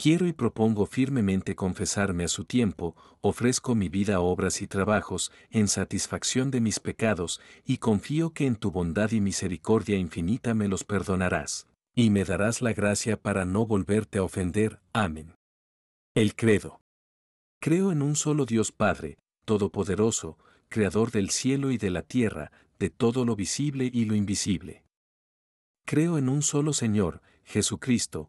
Quiero y propongo firmemente confesarme a su tiempo, ofrezco mi vida, obras y trabajos, en satisfacción de mis pecados, y confío que en tu bondad y misericordia infinita me los perdonarás, y me darás la gracia para no volverte a ofender. Amén. El credo. Creo en un solo Dios Padre, Todopoderoso, Creador del cielo y de la tierra, de todo lo visible y lo invisible. Creo en un solo Señor, Jesucristo,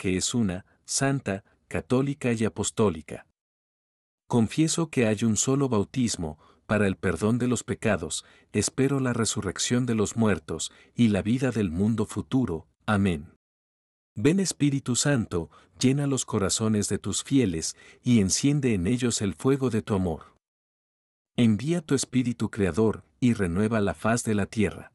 que es una, santa, católica y apostólica. Confieso que hay un solo bautismo, para el perdón de los pecados, espero la resurrección de los muertos y la vida del mundo futuro. Amén. Ven Espíritu Santo, llena los corazones de tus fieles y enciende en ellos el fuego de tu amor. Envía tu Espíritu Creador y renueva la faz de la tierra.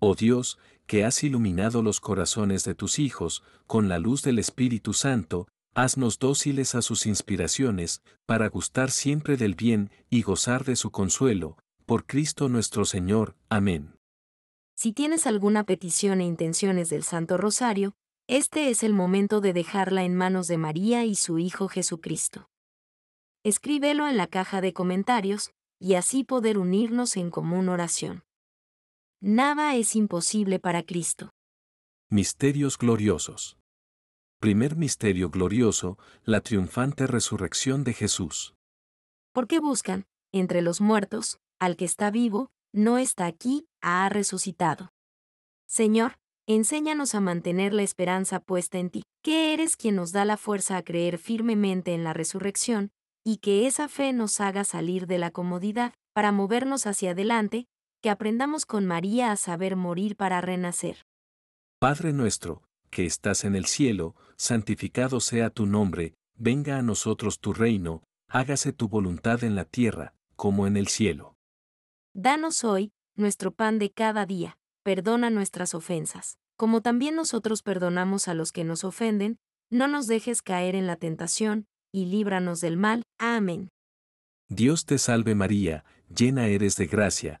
Oh Dios, que has iluminado los corazones de tus hijos, con la luz del Espíritu Santo, haznos dóciles a sus inspiraciones, para gustar siempre del bien y gozar de su consuelo, por Cristo nuestro Señor. Amén. Si tienes alguna petición e intenciones del Santo Rosario, este es el momento de dejarla en manos de María y su Hijo Jesucristo. Escríbelo en la caja de comentarios, y así poder unirnos en común oración. Nada es imposible para Cristo. Misterios gloriosos. Primer misterio glorioso, la triunfante resurrección de Jesús. ¿Por qué buscan, entre los muertos, al que está vivo, no está aquí, ha resucitado. Señor, enséñanos a mantener la esperanza puesta en ti, que eres quien nos da la fuerza a creer firmemente en la resurrección, y que esa fe nos haga salir de la comodidad, para movernos hacia adelante, que aprendamos con María a saber morir para renacer. Padre nuestro, que estás en el cielo, santificado sea tu nombre, venga a nosotros tu reino, hágase tu voluntad en la tierra, como en el cielo. Danos hoy, nuestro pan de cada día, perdona nuestras ofensas, como también nosotros perdonamos a los que nos ofenden, no nos dejes caer en la tentación, y líbranos del mal. Amén. Dios te salve María, llena eres de gracia,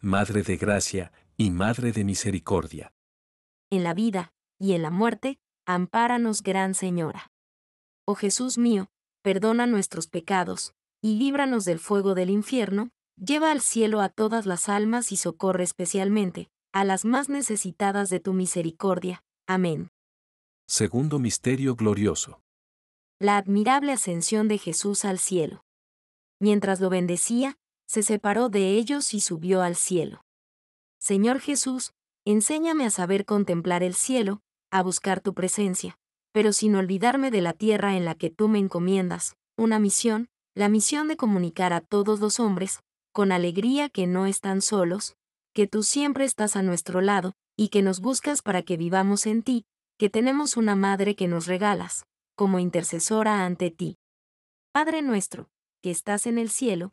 Madre de gracia y Madre de misericordia. En la vida y en la muerte, ampáranos, Gran Señora. Oh Jesús mío, perdona nuestros pecados, y líbranos del fuego del infierno, lleva al cielo a todas las almas y socorre especialmente a las más necesitadas de tu misericordia. Amén. Segundo Misterio Glorioso. La admirable ascensión de Jesús al cielo. Mientras lo bendecía, se separó de ellos y subió al cielo. Señor Jesús, enséñame a saber contemplar el cielo, a buscar tu presencia, pero sin olvidarme de la tierra en la que tú me encomiendas, una misión, la misión de comunicar a todos los hombres, con alegría que no están solos, que tú siempre estás a nuestro lado, y que nos buscas para que vivamos en ti, que tenemos una madre que nos regalas, como intercesora ante ti. Padre nuestro, que estás en el cielo,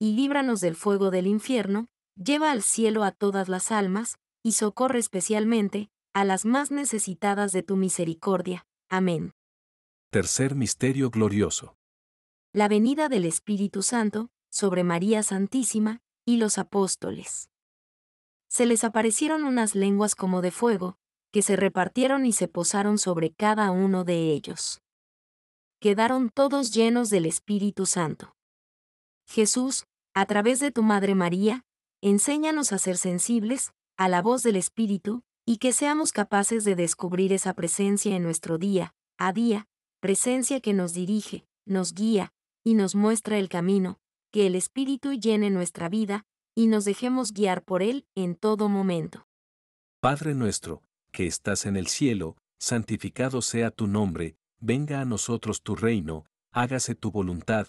y líbranos del fuego del infierno, lleva al cielo a todas las almas, y socorre especialmente a las más necesitadas de tu misericordia. Amén. Tercer Misterio Glorioso. La venida del Espíritu Santo, sobre María Santísima, y los apóstoles. Se les aparecieron unas lenguas como de fuego, que se repartieron y se posaron sobre cada uno de ellos. Quedaron todos llenos del Espíritu Santo Jesús, a través de tu Madre María, enséñanos a ser sensibles a la voz del Espíritu y que seamos capaces de descubrir esa presencia en nuestro día a día, presencia que nos dirige, nos guía y nos muestra el camino, que el Espíritu llene nuestra vida y nos dejemos guiar por Él en todo momento. Padre nuestro, que estás en el cielo, santificado sea tu nombre, venga a nosotros tu reino, hágase tu voluntad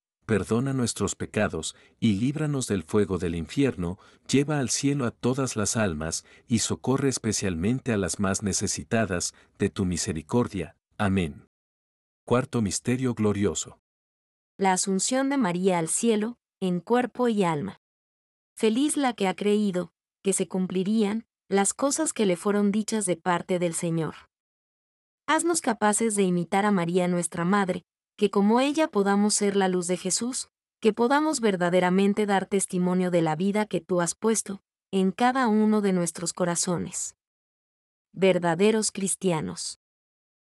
perdona nuestros pecados, y líbranos del fuego del infierno, lleva al cielo a todas las almas, y socorre especialmente a las más necesitadas de tu misericordia. Amén. Cuarto Misterio Glorioso. La Asunción de María al cielo, en cuerpo y alma. Feliz la que ha creído, que se cumplirían, las cosas que le fueron dichas de parte del Señor. Haznos capaces de imitar a María nuestra Madre, que como ella podamos ser la luz de Jesús, que podamos verdaderamente dar testimonio de la vida que tú has puesto en cada uno de nuestros corazones. Verdaderos cristianos.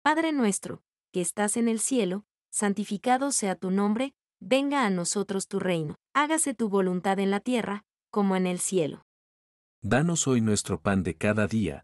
Padre nuestro, que estás en el cielo, santificado sea tu nombre, venga a nosotros tu reino, hágase tu voluntad en la tierra, como en el cielo. Danos hoy nuestro pan de cada día,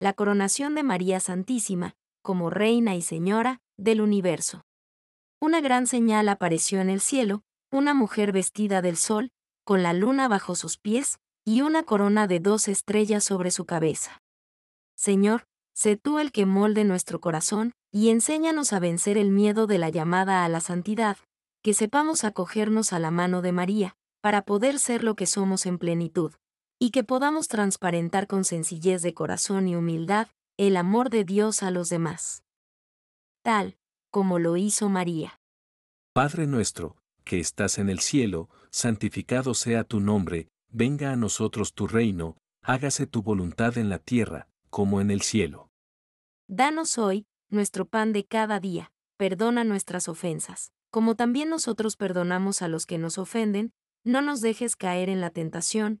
la coronación de María Santísima, como Reina y Señora del universo. Una gran señal apareció en el cielo, una mujer vestida del sol, con la luna bajo sus pies, y una corona de dos estrellas sobre su cabeza. Señor, sé tú el que molde nuestro corazón, y enséñanos a vencer el miedo de la llamada a la santidad, que sepamos acogernos a la mano de María, para poder ser lo que somos en plenitud, y que podamos transparentar con sencillez de corazón y humildad el amor de Dios a los demás. Tal como lo hizo María. Padre nuestro, que estás en el cielo, santificado sea tu nombre, venga a nosotros tu reino, hágase tu voluntad en la tierra, como en el cielo. Danos hoy, nuestro pan de cada día, perdona nuestras ofensas, como también nosotros perdonamos a los que nos ofenden, no nos dejes caer en la tentación,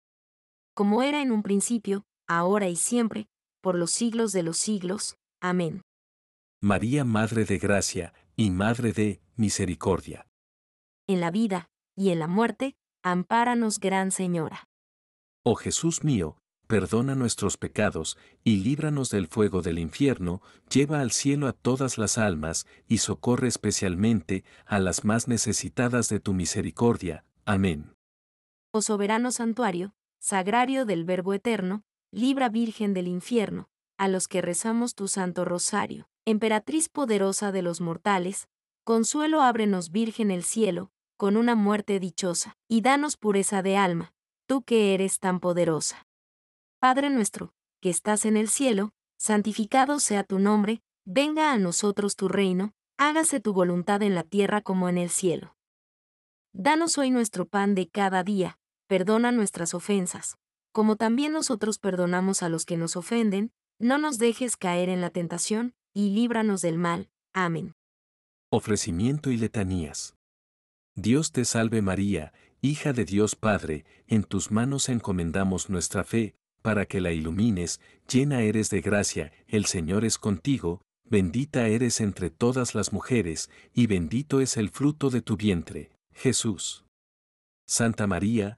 como era en un principio, ahora y siempre, por los siglos de los siglos. Amén. María, Madre de Gracia, y Madre de Misericordia. En la vida, y en la muerte, ampáranos, Gran Señora. Oh Jesús mío, perdona nuestros pecados, y líbranos del fuego del infierno, lleva al cielo a todas las almas, y socorre especialmente a las más necesitadas de tu misericordia. Amén. Oh soberano santuario, Sagrario del Verbo Eterno, libra Virgen del infierno, a los que rezamos tu Santo Rosario, Emperatriz poderosa de los mortales, consuelo ábrenos Virgen el cielo, con una muerte dichosa, y danos pureza de alma, tú que eres tan poderosa. Padre nuestro, que estás en el cielo, santificado sea tu nombre, venga a nosotros tu reino, hágase tu voluntad en la tierra como en el cielo. Danos hoy nuestro pan de cada día perdona nuestras ofensas, como también nosotros perdonamos a los que nos ofenden, no nos dejes caer en la tentación, y líbranos del mal. Amén. Ofrecimiento y letanías. Dios te salve María, hija de Dios Padre, en tus manos encomendamos nuestra fe, para que la ilumines, llena eres de gracia, el Señor es contigo, bendita eres entre todas las mujeres, y bendito es el fruto de tu vientre, Jesús. Santa María,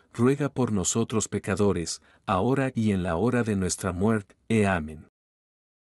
ruega por nosotros pecadores, ahora y en la hora de nuestra muerte. E, amén.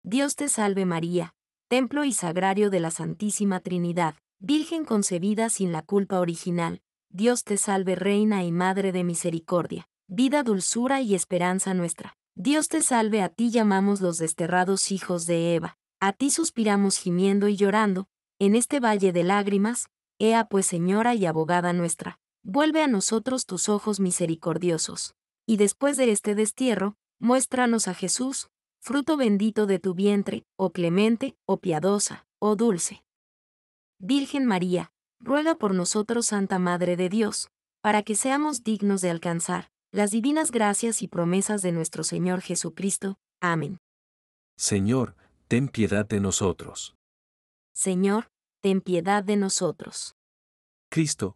Dios te salve María, templo y sagrario de la Santísima Trinidad, Virgen concebida sin la culpa original, Dios te salve Reina y Madre de Misericordia, vida, dulzura y esperanza nuestra. Dios te salve, a ti llamamos los desterrados hijos de Eva, a ti suspiramos gimiendo y llorando, en este valle de lágrimas, ea pues Señora y abogada nuestra vuelve a nosotros tus ojos misericordiosos. Y después de este destierro, muéstranos a Jesús, fruto bendito de tu vientre, oh clemente, oh piadosa, oh dulce. Virgen María, ruega por nosotros Santa Madre de Dios, para que seamos dignos de alcanzar las divinas gracias y promesas de nuestro Señor Jesucristo. Amén. Señor, ten piedad de nosotros. Señor, ten piedad de nosotros. Cristo,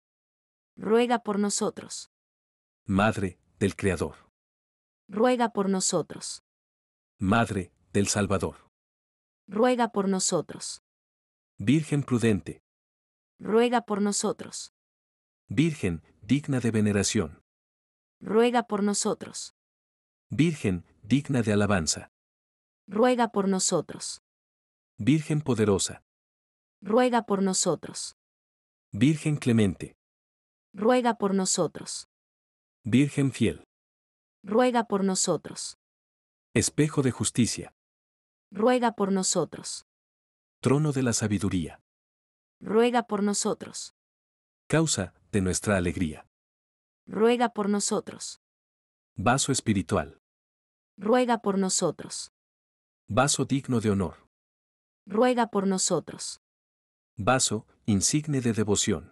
ruega por nosotros. Madre del Creador, ruega por nosotros. Madre del Salvador, ruega por nosotros. Virgen prudente, ruega por nosotros. Virgen digna de veneración, ruega por nosotros. Virgen digna de alabanza, ruega por nosotros. Virgen poderosa, ruega por nosotros. Virgen clemente, ruega por nosotros. Virgen fiel, ruega por nosotros. Espejo de justicia, ruega por nosotros. Trono de la sabiduría, ruega por nosotros. Causa de nuestra alegría, ruega por nosotros. Vaso espiritual, ruega por nosotros. Vaso digno de honor, ruega por nosotros. Vaso, insigne de devoción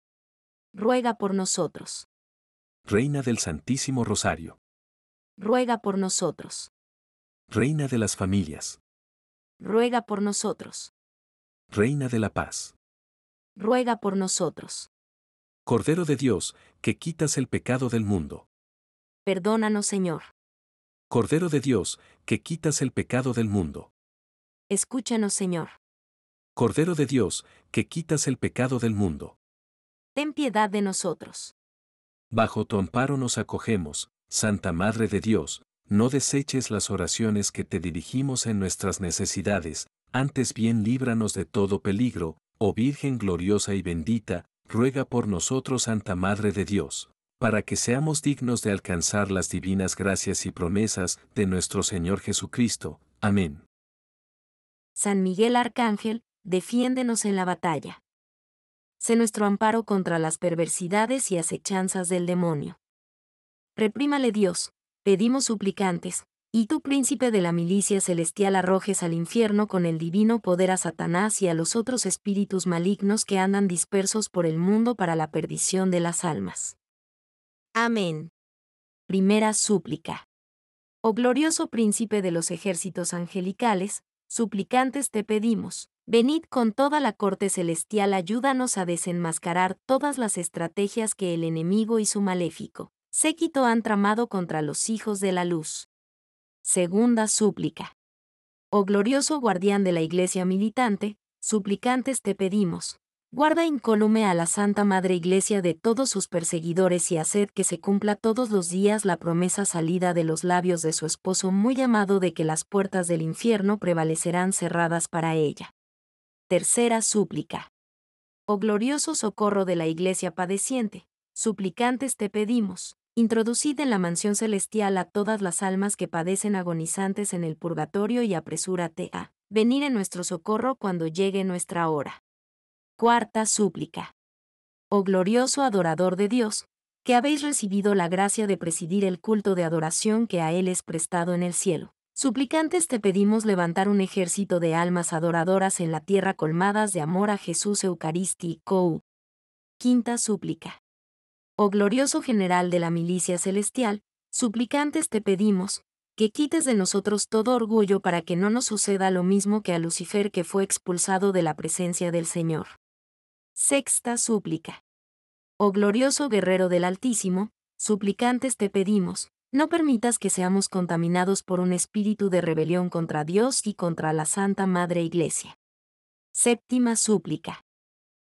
ruega por nosotros. Reina del Santísimo Rosario, ruega por nosotros. Reina de las familias, ruega por nosotros. Reina de la paz, ruega por nosotros. Cordero de Dios, que quitas el pecado del mundo. Perdónanos, Señor. Cordero de Dios, que quitas el pecado del mundo. Escúchanos, Señor. Cordero de Dios, que quitas el pecado del mundo ten piedad de nosotros. Bajo tu amparo nos acogemos, Santa Madre de Dios, no deseches las oraciones que te dirigimos en nuestras necesidades, antes bien líbranos de todo peligro, oh Virgen gloriosa y bendita, ruega por nosotros Santa Madre de Dios, para que seamos dignos de alcanzar las divinas gracias y promesas de nuestro Señor Jesucristo. Amén. San Miguel Arcángel, defiéndenos en la batalla sé nuestro amparo contra las perversidades y acechanzas del demonio. Reprímale Dios, pedimos suplicantes, y tú príncipe de la milicia celestial arrojes al infierno con el divino poder a Satanás y a los otros espíritus malignos que andan dispersos por el mundo para la perdición de las almas. Amén. Primera súplica. Oh glorioso príncipe de los ejércitos angelicales, suplicantes te pedimos, Venid con toda la corte celestial, ayúdanos a desenmascarar todas las estrategias que el enemigo y su maléfico séquito han tramado contra los hijos de la luz. Segunda súplica. Oh glorioso guardián de la Iglesia militante, suplicantes te pedimos, guarda incólume a la Santa Madre Iglesia de todos sus perseguidores y haced que se cumpla todos los días la promesa salida de los labios de su esposo muy llamado de que las puertas del infierno prevalecerán cerradas para ella. Tercera súplica. Oh glorioso socorro de la Iglesia padeciente, suplicantes te pedimos, introducid en la mansión celestial a todas las almas que padecen agonizantes en el purgatorio y apresúrate a venir en nuestro socorro cuando llegue nuestra hora. Cuarta súplica. Oh glorioso adorador de Dios, que habéis recibido la gracia de presidir el culto de adoración que a Él es prestado en el cielo. Suplicantes te pedimos levantar un ejército de almas adoradoras en la tierra colmadas de amor a Jesús Eucarístico. Quinta súplica. Oh glorioso general de la milicia celestial, suplicantes te pedimos, que quites de nosotros todo orgullo para que no nos suceda lo mismo que a Lucifer que fue expulsado de la presencia del Señor. Sexta súplica. Oh glorioso guerrero del Altísimo, suplicantes te pedimos, no permitas que seamos contaminados por un espíritu de rebelión contra Dios y contra la Santa Madre Iglesia. Séptima súplica.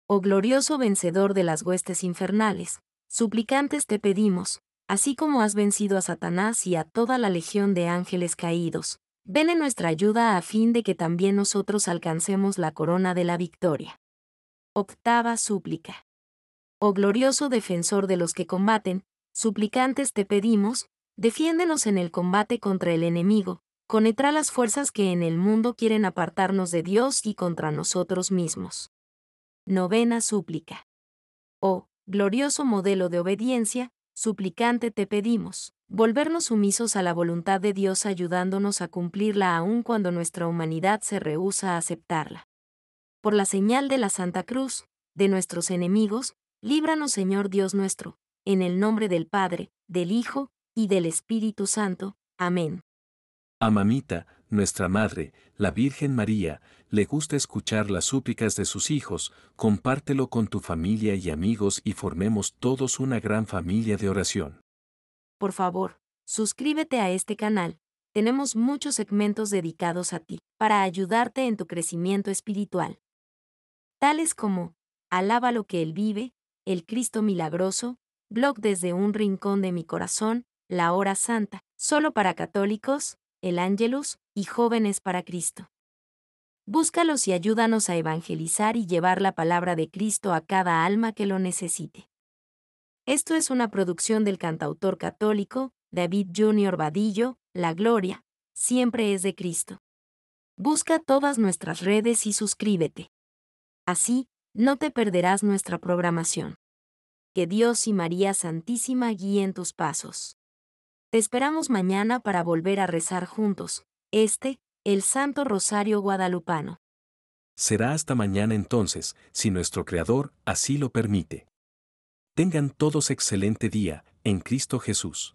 Oh glorioso vencedor de las huestes infernales, suplicantes te pedimos, así como has vencido a Satanás y a toda la legión de ángeles caídos, ven en nuestra ayuda a fin de que también nosotros alcancemos la corona de la victoria. Octava súplica. Oh glorioso defensor de los que combaten, suplicantes te pedimos, defiéndenos en el combate contra el enemigo, conetrá las fuerzas que en el mundo quieren apartarnos de Dios y contra nosotros mismos. Novena súplica. Oh, glorioso modelo de obediencia, suplicante te pedimos, volvernos sumisos a la voluntad de Dios ayudándonos a cumplirla aun cuando nuestra humanidad se rehúsa a aceptarla. Por la señal de la Santa Cruz, de nuestros enemigos, líbranos Señor Dios nuestro, en el nombre del Padre, del Hijo y del Espíritu Santo. Amén. Amamita, mamita, nuestra madre, la Virgen María, le gusta escuchar las súplicas de sus hijos, compártelo con tu familia y amigos y formemos todos una gran familia de oración. Por favor, suscríbete a este canal. Tenemos muchos segmentos dedicados a ti, para ayudarte en tu crecimiento espiritual. Tales como, Alaba lo que Él vive, El Cristo Milagroso, Blog desde un rincón de mi corazón, la hora santa, solo para católicos, el Ángelus y jóvenes para Cristo. Búscalos y ayúdanos a evangelizar y llevar la palabra de Cristo a cada alma que lo necesite. Esto es una producción del cantautor católico, David Junior Vadillo, La Gloria, siempre es de Cristo. Busca todas nuestras redes y suscríbete. Así, no te perderás nuestra programación. Que Dios y María Santísima guíen tus pasos. Te esperamos mañana para volver a rezar juntos. Este, el Santo Rosario Guadalupano. Será hasta mañana entonces, si nuestro Creador así lo permite. Tengan todos excelente día, en Cristo Jesús.